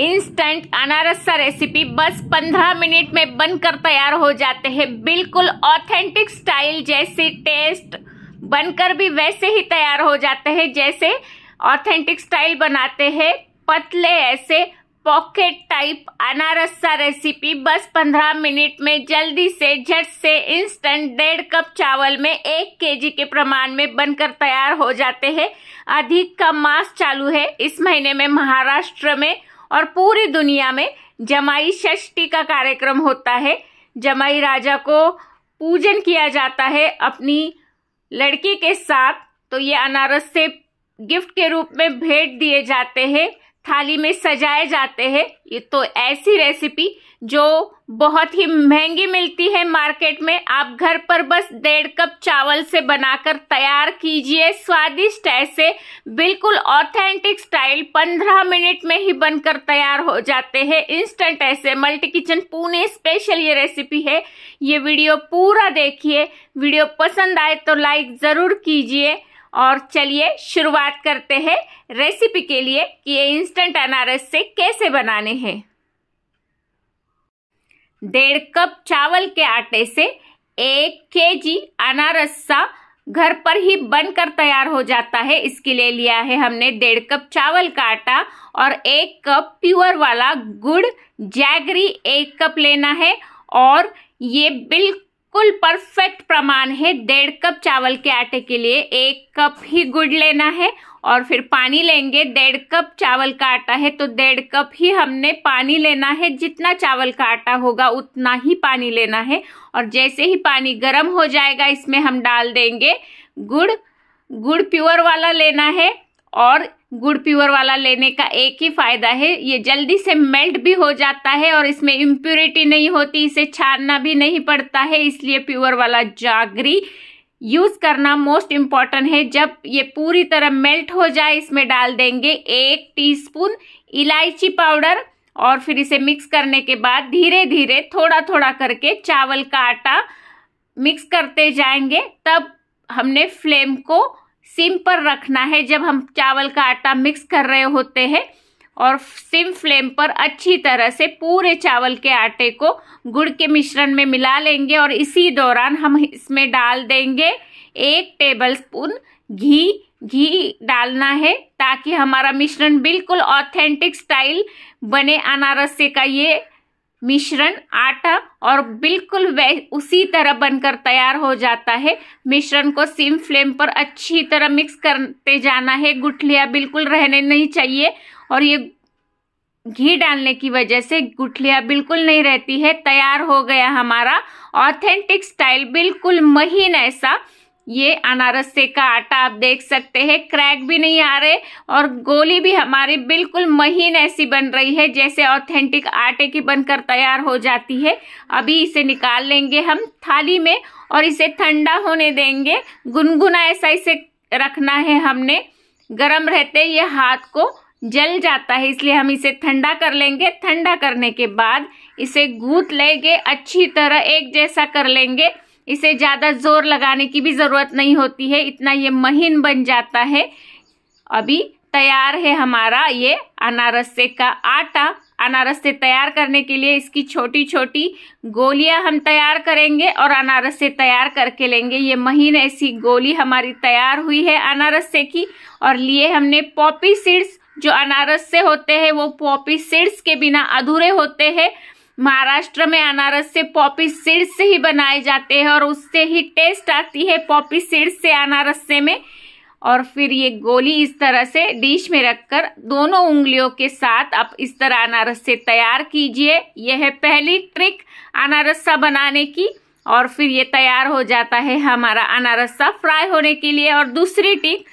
instant anarsa recipe बस 15 minute में बनकर तैयार हो जाते हैं बिल्कुल ऑथेंटिक स्टाइल जैसे टेस्ट बनकर भी वैसे ही तैयार हो जाते हैं जैसे ऑथेंटिक स्टाइल बनाते हैं पतले ऐसे पॉकेट टाइप अनारसा रेसिपी बस 15 मिनट में जल्दी से झट से इंस्टेंट डेढ़ कप चावल में एक केजी के प्रमाण में बनकर तैयार हो जाते हैं अधिक का मास चालू है इस महीने में महाराष्ट्र में और पूरी दुनिया में जमाई षष्ठी का कार्यक्रम होता है जमाई राजा को पूजन किया जाता है अपनी लड़की के साथ तो ये अनारस से गिफ्ट के रूप में भेंट दिए जाते हैं थाली में सजाए जाते हैं ये तो ऐसी रेसिपी जो बहुत ही महंगी मिलती है मार्केट में आप घर पर बस डेढ़ कप चावल से बनाकर तैयार कीजिए स्वादिष्ट ऐसे बिल्कुल ऑथेंटिक स्टाइल पंद्रह मिनट में ही बनकर तैयार हो जाते हैं इंस्टेंट ऐसे मल्टी किचन पुणे स्पेशल ये रेसिपी है ये वीडियो पूरा देखिए वीडियो पसंद आए तो लाइक ज़रूर कीजिए और चलिए शुरुआत करते हैं रेसिपी के लिए कि ये इंस्टेंट अनारस से कैसे बनाने हैं डेढ़ कप चावल के आटे से एक के जी अनारस सा घर पर ही बनकर तैयार हो जाता है इसके लिए लिया है हमने डेढ़ कप चावल का आटा और एक कप प्योर वाला गुड़ जैगरी एक कप लेना है और ये बिल्कुल बिल्कुल परफेक्ट प्रमाण है डेढ़ कप चावल के आटे के लिए एक कप ही गुड़ लेना है और फिर पानी लेंगे डेढ़ कप चावल का आटा है तो डेढ़ कप ही हमने पानी लेना है जितना चावल का आटा होगा उतना ही पानी लेना है और जैसे ही पानी गर्म हो जाएगा इसमें हम डाल देंगे गुड़ गुड़ प्योर वाला लेना है और गुड़ प्योर वाला लेने का एक ही फ़ायदा है ये जल्दी से मेल्ट भी हो जाता है और इसमें इम्प्योरिटी नहीं होती इसे छानना भी नहीं पड़ता है इसलिए प्योर वाला जागरी यूज़ करना मोस्ट इम्पॉर्टेंट है जब ये पूरी तरह मेल्ट हो जाए इसमें डाल देंगे एक टीस्पून इलायची पाउडर और फिर इसे मिक्स करने के बाद धीरे धीरे थोड़ा थोड़ा करके चावल का आटा मिक्स करते जाएंगे तब हमने फ्लेम को सिम पर रखना है जब हम चावल का आटा मिक्स कर रहे होते हैं और सिम फ्लेम पर अच्छी तरह से पूरे चावल के आटे को गुड़ के मिश्रण में मिला लेंगे और इसी दौरान हम इसमें डाल देंगे एक टेबल स्पून घी घी डालना है ताकि हमारा मिश्रण बिल्कुल ऑथेंटिक स्टाइल बने अनारस्य का ये मिश्रण आटा और बिल्कुल वै उसी तरह बनकर तैयार हो जाता है मिश्रण को सिम फ्लेम पर अच्छी तरह मिक्स करते जाना है गुठलियाँ बिल्कुल रहने नहीं चाहिए और ये घी डालने की वजह से गुठलियाँ बिल्कुल नहीं रहती है तैयार हो गया हमारा ऑथेंटिक स्टाइल बिल्कुल महीन ऐसा ये अनारसे का आटा आप देख सकते हैं क्रैक भी नहीं आ रहे और गोली भी हमारी बिल्कुल महीन ऐसी बन रही है जैसे ऑथेंटिक आटे की बनकर तैयार हो जाती है अभी इसे निकाल लेंगे हम थाली में और इसे ठंडा होने देंगे गुनगुना ऐसा इसे रखना है हमने गरम रहते ये हाथ को जल जाता है इसलिए हम इसे ठंडा कर लेंगे ठंडा करने के बाद इसे गूंथ लेंगे अच्छी तरह एक जैसा कर लेंगे इसे ज़्यादा जोर लगाने की भी ज़रूरत नहीं होती है इतना ये महीन बन जाता है अभी तैयार है हमारा ये अनारसे का आटा अनारस से तैयार करने के लिए इसकी छोटी छोटी गोलियां हम तैयार करेंगे और अनारस से तैयार करके लेंगे ये महीन ऐसी गोली हमारी तैयार हुई है अनारस से की और लिए हमने पॉपी सीड्स जो अनारस से होते हैं वो पॉपी सीड्स के बिना अधूरे होते हैं महाराष्ट्र में अनारस से पॉपी सीड्स से ही बनाए जाते हैं और उससे ही टेस्ट आती है पॉपी सीड्स से से में और फिर ये गोली इस तरह से डिश में रखकर दोनों उंगलियों के साथ आप इस तरह से तैयार कीजिए यह है पहली ट्रिक अनारस्सा बनाने की और फिर ये तैयार हो जाता है हमारा अनारस्सा फ्राई होने के लिए और दूसरी ट्रिक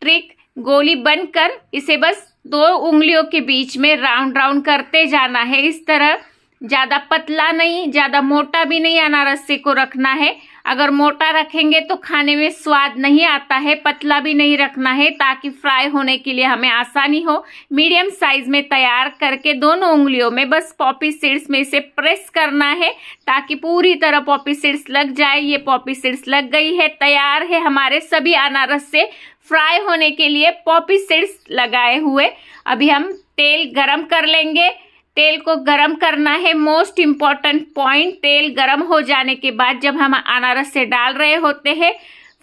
ट्रिक गोली बनकर इसे बस दो उंगलियों के बीच में राउंड राउंड करते जाना है इस तरह ज़्यादा पतला नहीं ज़्यादा मोटा भी नहीं अनारसे को रखना है अगर मोटा रखेंगे तो खाने में स्वाद नहीं आता है पतला भी नहीं रखना है ताकि फ्राई होने के लिए हमें आसानी हो मीडियम साइज में तैयार करके दोनों उंगलियों में बस पॉपी सीड्स में इसे प्रेस करना है ताकि पूरी तरह पॉपी सीड्स लग जाए ये पॉपी सीड्स लग गई है तैयार है हमारे सभी अनारस से फ्राई होने के लिए पॉपी सीड्स लगाए हुए अभी हम तेल गरम कर लेंगे तेल को गरम करना है मोस्ट इम्पॉर्टेंट पॉइंट तेल गरम हो जाने के बाद जब हम अनारस से डाल रहे होते हैं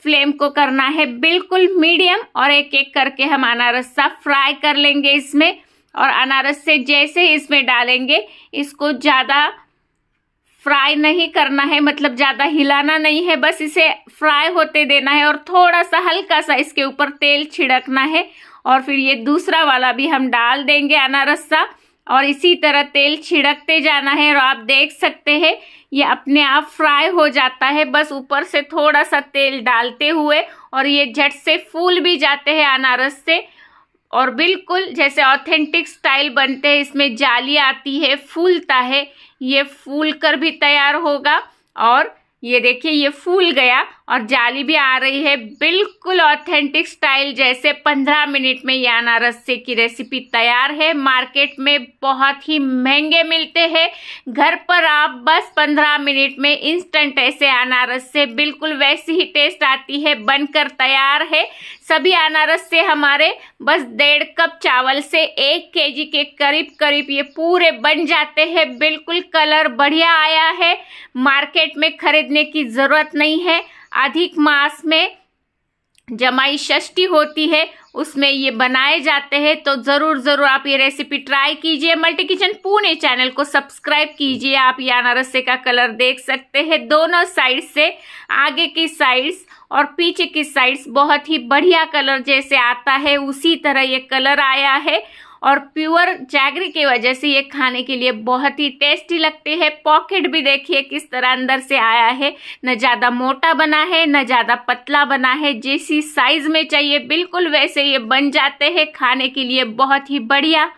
फ्लेम को करना है बिल्कुल मीडियम और एक एक करके हम अनारस सब फ्राई कर लेंगे इसमें और अनारस से जैसे ही इसमें डालेंगे इसको ज़्यादा फ्राई नहीं करना है मतलब ज़्यादा हिलाना नहीं है बस इसे फ्राई होते देना है और थोड़ा सा हल्का सा इसके ऊपर तेल छिड़कना है और फिर ये दूसरा वाला भी हम डाल देंगे अनारस सा और इसी तरह तेल छिड़कते जाना है और आप देख सकते हैं ये अपने आप फ्राई हो जाता है बस ऊपर से थोड़ा सा तेल डालते हुए और ये झट से फूल भी जाते हैं अनारस से और बिल्कुल जैसे ऑथेंटिक स्टाइल बनते हैं इसमें जाली आती है फूलता है ये फूल कर भी तैयार होगा और ये देखिए ये फूल गया और जाली भी आ रही है बिल्कुल ऑथेंटिक स्टाइल जैसे पंद्रह मिनट में ये से की रेसिपी तैयार है मार्केट में बहुत ही महंगे मिलते हैं घर पर आप बस पंद्रह मिनट में इंस्टेंट ऐसे अनारस से बिल्कुल वैसी ही टेस्ट आती है बनकर तैयार है सभी अनारस से हमारे बस डेढ़ कप चावल से एक के के करीब करीब ये पूरे बन जाते हैं बिल्कुल कलर बढ़िया आया है मार्केट में खरीद खरीदने की ज़रूरत नहीं है अधिक मास में जमाई षष्ठी होती है उसमें ये बनाए जाते हैं तो ज़रूर ज़रूर आप ये रेसिपी ट्राई कीजिए मल्टी किचन पुणे चैनल को सब्सक्राइब कीजिए आप या अनारसे का कलर देख सकते हैं दोनों साइड से आगे की साइड्स और पीछे की साइड्स बहुत ही बढ़िया कलर जैसे आता है उसी तरह ये कलर आया है और प्योर जैगरी की वजह से ये खाने के लिए बहुत ही टेस्टी लगते हैं पॉकेट भी देखिए किस तरह अंदर से आया है न ज़्यादा मोटा बना है न ज़्यादा पतला बना है जैसी साइज में चाहिए बिल्कुल वैसे ये बन जाते हैं खाने के लिए बहुत ही बढ़िया